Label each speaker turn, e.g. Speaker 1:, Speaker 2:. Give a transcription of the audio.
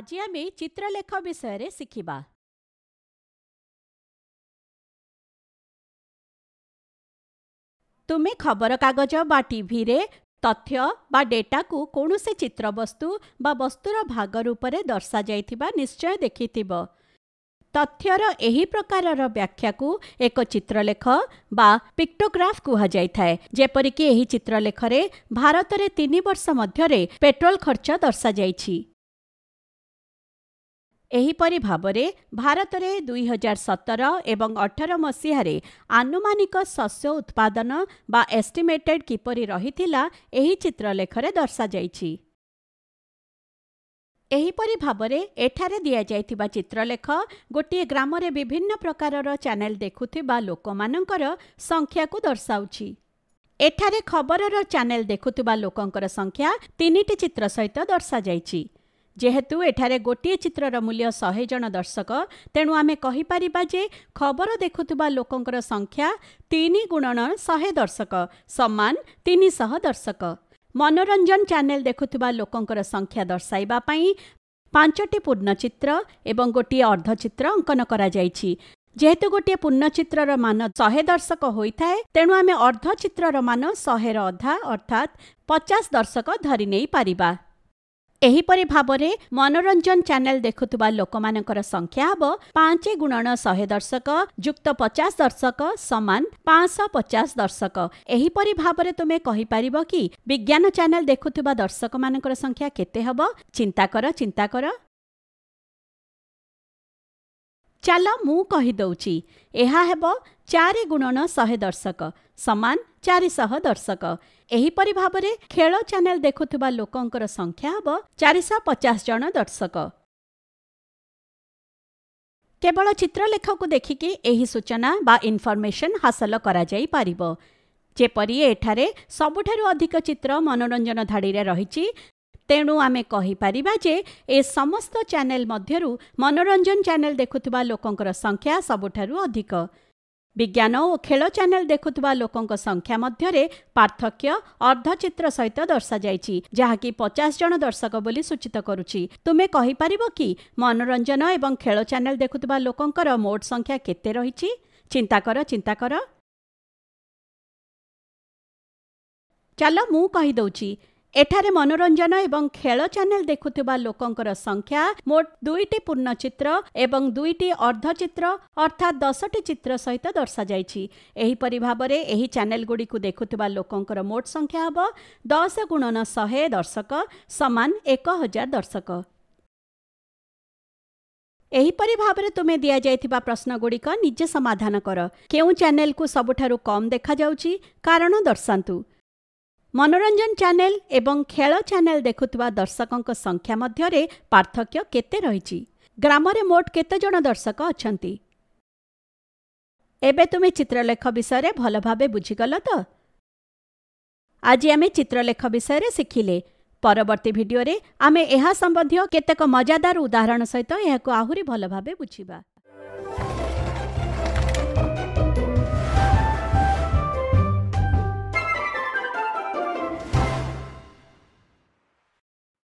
Speaker 1: ଆଜି ଆମେ ଚିତ୍ରଲେଖ ବିଷୟରେ ଶିଖିବା ତୁମେ ଖବରକାଗଜ ବା ଟିଭିରେ ତଥ୍ୟ ବା ଡେଟାକୁ କୌଣସି ଚିତ୍ରବସ୍ତୁ ବା ବସ୍ତୁର ଭାଗ ରୂପରେ ଦର୍ଶାଯାଇଥିବା ନିଶ୍ଚୟ ଦେଖିଥିବ ତଥ୍ୟର ଏହି ପ୍ରକାରର ବ୍ୟାଖ୍ୟାକୁ ଏକ ଚିତ୍ରଲେଖ ବା ପିକ୍ଟୋଗ୍ରାଫ୍ କୁହାଯାଇଥାଏ ଯେପରିକି ଏହି ଚିତ୍ରଲେଖରେ ଭାରତରେ ତିନି ବର୍ଷ ମଧ୍ୟରେ ପେଟ୍ରୋଲ ଖର୍ଚ୍ଚ ଦର୍ଶାଯାଇଛି ଏହିପରି ଭାବରେ ଭାରତରେ ଦୁଇ ହଜାର ସତର ଏବଂ ଅଠର ମସିହାରେ ଆନୁମାନିକ ଶସ୍ୟ ଉତ୍ପାଦନ ବା ଏଷ୍ଟିମେଟେଡ୍ କିପରି ରହିଥିଲା ଏହି ଚିତ୍ରଲେଖରେ ଦର୍ଶାଯାଇଛି ଏହିପରି ଭାବରେ ଏଠାରେ ଦିଆଯାଇଥିବା ଚିତ୍ରଲେଖ ଗୋଟିଏ ଗ୍ରାମରେ ବିଭିନ୍ନ ପ୍ରକାରର ଚ୍ୟାନେଲ ଦେଖୁଥିବା ଲୋକମାନଙ୍କର ସଂଖ୍ୟାକୁ ଦର୍ଶାଉଛି ଏଠାରେ ଖବରର ଚ୍ୟାନେଲ ଦେଖୁଥିବା ଲୋକଙ୍କର ସଂଖ୍ୟା ତିନିଟି ଚିତ୍ର ସହିତ ଦର୍ଶାଯାଇଛି ଯେହେତୁ ଏଠାରେ ଗୋଟିଏ ଚିତ୍ରର ମୂଲ୍ୟ ଶହେ ଜଣ ଦର୍ଶକ ତେଣୁ ଆମେ କହିପାରିବା ଯେ ଖବର ଦେଖୁଥିବା ଲୋକଙ୍କର ସଂଖ୍ୟା ତିନି ଗୁଣନ ଶହେ ଦର୍ଶକ ସମାନ ତିନିଶହ ଦର୍ଶକ ମନୋରଞ୍ଜନ ଚ୍ୟାନେଲ ଦେଖୁଥିବା ଲୋକଙ୍କର ସଂଖ୍ୟା ଦର୍ଶାଇବା ପାଇଁ ପାଞ୍ଚଟି ପୂର୍ଣ୍ଣଚିତ୍ର ଏବଂ ଗୋଟିଏ ଅର୍ଦ୍ଧଚିତ୍ର ଅଙ୍କନ କରାଯାଇଛି ଯେହେତୁ ଗୋଟିଏ ପୂର୍ଣ୍ଣଚିତ୍ରର ମାନ ଶହେ ଦର୍ଶକ ହୋଇଥାଏ ତେଣୁ ଆମେ ଅର୍ଦ୍ଧଚିତ୍ରର ମାନ ଶହେର ଅଧା ଅର୍ଥାତ୍ ପଚାଶ ଦର୍ଶକ ଧରି ନେଇପାରିବା ଏହିପରି ଭାବରେ ମନୋରଞ୍ଜନ ଚ୍ୟାନେଲ ଦେଖୁଥିବା ଲୋକମାନଙ୍କର ସଂଖ୍ୟା ହେବ ପାଞ୍ଚ ଗୁଣନ ଶହେ ଦର୍ଶକ ଯୁକ୍ତ ପଚାଶ ଦର୍ଶକ ସମାନ ପାଞ୍ଚଶହ ପଚାଶ ଦର୍ଶକ ଏହିପରି ଭାବରେ ତୁମେ କହିପାରିବ କି ବିଜ୍ଞାନ ଚ୍ୟାନେଲ ଦେଖୁଥିବା ଦର୍ଶକମାନଙ୍କର ସଂଖ୍ୟା କେତେ ହେବ ଚିନ୍ତା କର ଚିନ୍ତା କର ଚାଲ ମୁଁ କହିଦେଉଛି ଏହା ହେବ ଚାରି ଗୁଣନ ଶହେ ଦର୍ଶକ ସମାନ ଚାରିଶହ ଦର୍ଶକ ଏହିପରି ଭାବରେ ଖେଳ ଚ୍ୟାନେଲ ଦେଖୁଥିବା ଲୋକଙ୍କର ସଂଖ୍ୟା ହେବ ଚାରିଶହ ପଚାଶ ଜଣ ଦର୍ଶକ କେବଳ ଚିତ୍ରଲେଖକୁ ଦେଖିକି ଏହି ସୂଚନା ବା ଇନଫର୍ମେସନ୍ ହାସଲ କରାଯାଇପାରିବ ଯେପରି ଏଠାରେ ସବୁଠାରୁ ଅଧିକ ଚିତ୍ର ମନୋରଞ୍ଜନ ଧାଡ଼ିରେ ରହିଛି ତେଣୁ ଆମେ କହିପାରିବା ଯେ ଏ ସମସ୍ତ ଚ୍ୟାନେଲ ମଧ୍ୟରୁ ମନୋରଞ୍ଜନ ଚ୍ୟାନେଲ ଦେଖୁଥିବା ଲୋକଙ୍କର ସଂଖ୍ୟା ସବୁଠାରୁ ଅଧିକ ବିଜ୍ଞାନ ଓ ଖେଳ ଚ୍ୟାନେଲ ଦେଖୁଥିବା ଲୋକଙ୍କ ସଂଖ୍ୟା ମଧ୍ୟରେ ପାର୍ଥକ୍ୟ ଅର୍ଦ୍ଧଚିତ୍ର ସହିତ ଦର୍ଶାଯାଇଛି ଯାହାକି ପଚାଶ ଜଣ ଦର୍ଶକ ବୋଲି ସୂଚିତ କରୁଛି ତୁମେ କହିପାରିବ କି ମନୋରଞ୍ଜନ ଏବଂ ଖେଳ ଚ୍ୟାନେଲ ଦେଖୁଥିବା ଲୋକଙ୍କର ମୋଟ ସଂଖ୍ୟା କେତେ ରହିଛି ଚିନ୍ତା କର ଚିନ୍ତା କର ଚାଲ ମୁଁ କହିଦେଉଛି ଏଠାରେ ମନୋରଞ୍ଜନ ଏବଂ ଖେଳ ଚ୍ୟାନେଲ ଦେଖୁଥିବା ଲୋକଙ୍କର ସଂଖ୍ୟା ମୋଟ ଦୁଇଟି ପୂର୍ଣ୍ଣଚିତ୍ର ଏବଂ ଦୁଇଟି ଅର୍ଦ୍ଧଚିତ୍ର ଅର୍ଥାତ୍ ଦଶଟି ଚିତ୍ର ସହିତ ଦର୍ଶାଯାଇଛି ଏହିପରି ଭାବରେ ଏହି ଚ୍ୟାନେଲଗୁଡ଼ିକୁ ଦେଖୁଥିବା ଲୋକଙ୍କର ମୋଟ ସଂଖ୍ୟା ହେବ ଦଶ ଗୁଣନ ଶହେ ଦର୍ଶକ ସମାନ ଏକ ହଜାର ଦର୍ଶକ ଏହିପରି ଭାବରେ ତୁମେ ଦିଆଯାଇଥିବା ପ୍ରଶ୍ନଗୁଡ଼ିକ ନିଜେ ସମାଧାନ କର କେଉଁ ଚ୍ୟାନେଲକୁ ସବୁଠାରୁ କମ୍ ଦେଖାଯାଉଛି କାରଣ ଦର୍ଶାନ୍ତୁ ମନୋରଞ୍ଜନ ଚ୍ୟାନେଲ ଏବଂ ଖେଳ ଚ୍ୟାନେଲ ଦେଖୁଥିବା ଦର୍ଶକଙ୍କ ସଂଖ୍ୟା ମଧ୍ୟରେ ପାର୍ଥକ୍ୟ କେତେ ରହିଛି ଗ୍ରାମରେ ମୋଟ କେତେଜଣ ଦର୍ଶକ ଅଛନ୍ତି ଏବେ ତୁମେ ଚିତ୍ରଲେଖ ବିଷୟରେ ଭଲ ଭାବେ ବୁଝିଗଲ ତ ଆଜି ଆମେ ଚିତ୍ରଲେଖ ବିଷୟରେ ଶିଖିଲେ ପରବର୍ତ୍ତୀ ଭିଡ଼ିଓରେ ଆମେ ଏହା ସମ୍ବନ୍ଧୀୟ କେତେକ ମଜାଦାର ଉଦାହରଣ ସହିତ ଏହାକୁ ଆହୁରି ଭଲ ଭାବେ ବୁଝିବା